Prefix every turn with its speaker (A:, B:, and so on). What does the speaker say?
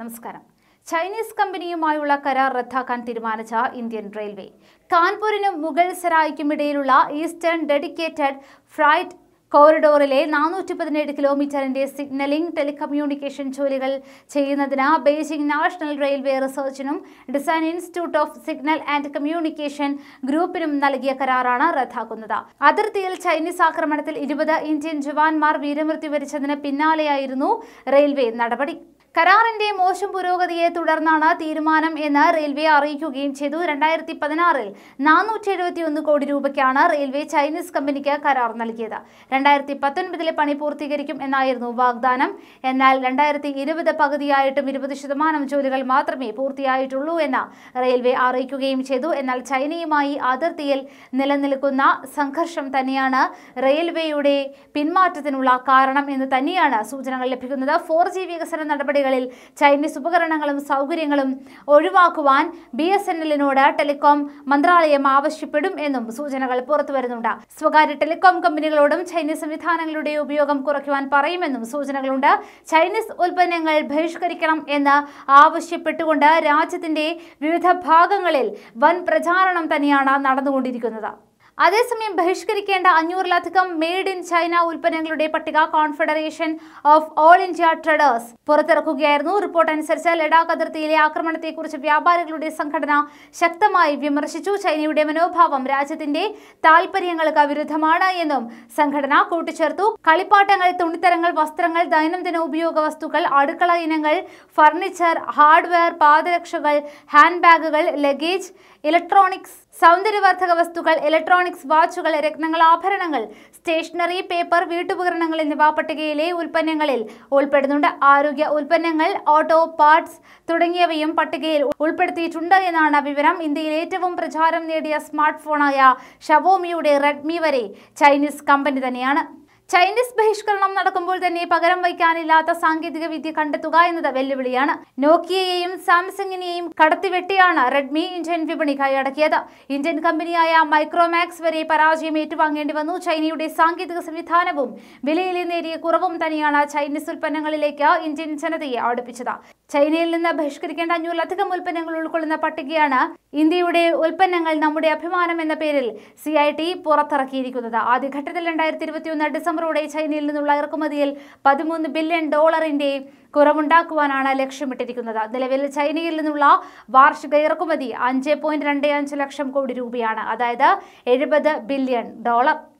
A: നമസ്കാരം ചൈനീസ് കമ്പനിയുമായുള്ള കരാർ റദ്ദാക്കാൻ തീരുമാനിച്ച ഇന്ത്യൻ റെയിൽവേ കാൺപൂരിനും മുഗൾ സരായ്ക്കും ഇടയിലുള്ള ഈസ്റ്റേൺ ഡെഡിക്കേറ്റഡ് ഫ്രൈറ്റ് കോറിഡോറിലെ നാനൂറ്റി പതിനേഴ് കിലോമീറ്ററിന്റെ സിഗ്നലിംഗ് ടെലികമ്മ്യൂണിക്കേഷൻ ജോലികൾ ചെയ്യുന്നതിന് ബെയ്ജിംഗ് നാഷണൽ റെയിൽവേ റിസർച്ചിനും design institute of signal and communication ഗ്രൂപ്പിനും നൽകിയ കരാറാണ് റദ്ദാക്കുന്നത് അതിർത്തിയിൽ ചൈനീസ് ആക്രമണത്തിൽ ഇരുപത് ഇന്ത്യൻ ജവാന്മാർ വീരമൃത്യു വരിച്ചതിന് പിന്നാലെയായിരുന്നു റെയിൽവേ നടപടി കരാറിന്റെ മോശം പുരോഗതിയെ തുടർന്നാണ് തീരുമാനം എന്ന് റെയിൽവേ അറിയിക്കുകയും ചെയ്തു രണ്ടായിരത്തി പതിനാറിൽ നാനൂറ്റി എഴുപത്തിയൊന്ന് കോടി രൂപയ്ക്കാണ് റെയിൽവേ ചൈനീസ് കമ്പനിക്ക് കരാർ നൽകിയത് രണ്ടായിരത്തി പത്തൊൻപതിലെ പണി പൂർത്തീകരിക്കും എന്നായിരുന്നു വാഗ്ദാനം എന്നാൽ രണ്ടായിരത്തി ഇരുപത് പകുതിയായിട്ടും ഇരുപത് ശതമാനം ജോലികൾ മാത്രമേ പൂർത്തിയായിട്ടുള്ളൂ എന്ന് റെയിൽവേ അറിയിക്കുകയും ചെയ്തു എന്നാൽ ചൈനയുമായി അതിർത്തിയിൽ നിലനിൽക്കുന്ന സംഘർഷം തന്നെയാണ് റെയിൽവേയുടെ പിന്മാറ്റത്തിനുള്ള കാരണം എന്ന് തന്നെയാണ് സൂചനകൾ ലഭിക്കുന്നത് ഫോർ ജി വികസന നടപടി നടപടികളിൽ ചൈനീസ് ഉപകരണങ്ങളും സൗകര്യങ്ങളും ഒഴിവാക്കുവാൻ ബി എസ് എൻ എല്ലിനോട് ടെലികോം മന്ത്രാലയം ആവശ്യപ്പെടും എന്നും സൂചനകൾ പുറത്തുവരുന്നുണ്ട് സ്വകാര്യ ടെലികോം കമ്പനികളോടും ചൈനീസ് സംവിധാനങ്ങളുടെ ഉപയോഗം കുറയ്ക്കുവാൻ പറയുമെന്നും സൂചനകളുണ്ട് ചൈനീസ് ഉൽപ്പന്നങ്ങൾ ബഹിഷ്കരിക്കണം എന്ന് ആവശ്യപ്പെട്ടുകൊണ്ട് രാജ്യത്തിന്റെ വിവിധ ഭാഗങ്ങളിൽ വൻ പ്രചാരണം തന്നെയാണ് നടന്നുകൊണ്ടിരിക്കുന്നത് അതേസമയം ബഹിഷ്കരിക്കേണ്ട അഞ്ഞൂറിലധികം മെയ്ഡ് ഇൻ ചൈന ഉൽപ്പന്നങ്ങളുടെ പട്ടിക confederation of all India traders പുറത്തിറക്കുകയായിരുന്നു റിപ്പോർട്ട് അനുസരിച്ച് ലഡാക്ക് അതിർത്തിയിലെ ആക്രമണത്തെക്കുറിച്ച് വ്യാപാരികളുടെ സംഘടന ശക്തമായി വിമർശിച്ചു ചൈനയുടെ മനോഭാവം രാജ്യത്തിന്റെ താൽപര്യങ്ങൾക്ക് വിരുദ്ധമാണ് എന്നും സംഘടന കൂട്ടിച്ചേർത്തു കളിപ്പാട്ടങ്ങൾ തുണിത്തരങ്ങൾ വസ്ത്രങ്ങൾ ദൈനംദിന ഉപയോഗ വസ്തുക്കൾ അടുക്കള ഇനങ്ങൾ ഫർണിച്ചർ ഹാർഡ്വെയർ പാദരക്ഷകൾ ഹാൻഡ് ബാഗുകൾ ലഗേജ് ഇലക്ട്രോണിക്സ് സൗന്ദര്യവർദ്ധക വസ്തുക്കൾ ഇലക്ട്രോണിക് ഇലക്ട്രോണിക്സ് വാച്ചുകൾ രത്നങ്ങൾ ആഭരണങ്ങൾ സ്റ്റേഷനറി പേപ്പർ വീട്ടുപകരണങ്ങൾ എന്നിവ പട്ടികയിലെ ഉൽപ്പന്നങ്ങളിൽ ഉൾപ്പെടുന്നുണ്ട് ആരോഗ്യ ഉൽപ്പന്നങ്ങൾ ഓട്ടോ പാർട്സ് തുടങ്ങിയവയും പട്ടികയിൽ ഉൾപ്പെടുത്തിയിട്ടുണ്ട് എന്നാണ് വിവരം ഇന്ത്യയിൽ ഏറ്റവും പ്രചാരം നേടിയ സ്മാർട്ട് ഫോണായ ഷവോമിയുടെ റെഡ്മി വരെ ചൈനീസ് കമ്പനി തന്നെയാണ് ചൈനീസ് ബഹിഷ്കരണം നടക്കുമ്പോൾ തന്നെ പകരം വയ്ക്കാനില്ലാത്ത സാങ്കേതിക വിദ്യ കണ്ടെത്തുക എന്നത് വെല്ലുവിളിയാണ് നോക്കിയയെയും സാംസങ്ങിനെയും കടത്തിവെട്ടിയാണ് റെഡ്മി ഇന്ത്യൻ വിപണി കൈയടക്കിയത് ഇന്ത്യൻ കമ്പനിയായ മൈക്രോമാക്സ് വരെ പരാജയം ഏറ്റുവാങ്ങേണ്ടി വന്നു ചൈനയുടെ സാങ്കേതിക സംവിധാനവും വിലയിലെ നേരിയ കുറവും തന്നെയാണ് ചൈനീസ് ഉൽപ്പന്നങ്ങളിലേക്ക് ഇന്ത്യൻ ജനതയെ അടുപ്പിച്ചത് ചൈനയിൽ നിന്ന് ബഹിഷ്കരിക്കേണ്ട അഞ്ഞൂറിലധികം ഉൽപ്പന്നങ്ങൾ ഉൾക്കൊള്ളുന്ന പട്ടികയാണ് ഇന്ത്യയുടെ ഉൽപ്പന്നങ്ങൾ നമ്മുടെ അഭിമാനം എന്ന പേരിൽ സി ഐ ടി പുറത്തിറക്കിയിരിക്കുന്നത് ആദ്യഘട്ടത്തിൽ രണ്ടായിരത്തി ഇരുപത്തിയൊന്ന് ഡിസംബറോടെ ചൈനയിൽ നിന്നുള്ള ഇറക്കുമതിയിൽ പതിമൂന്ന് ബില്യൺ ഡോളറിന്റെ കുറവുണ്ടാക്കുവാനാണ് ലക്ഷ്യമിട്ടിരിക്കുന്നത് നിലവിൽ ചൈനയിൽ നിന്നുള്ള വാർഷിക ഇറക്കുമതി അഞ്ച് ലക്ഷം കോടി രൂപയാണ് അതായത് എഴുപത് ബില്യൺ ഡോളർ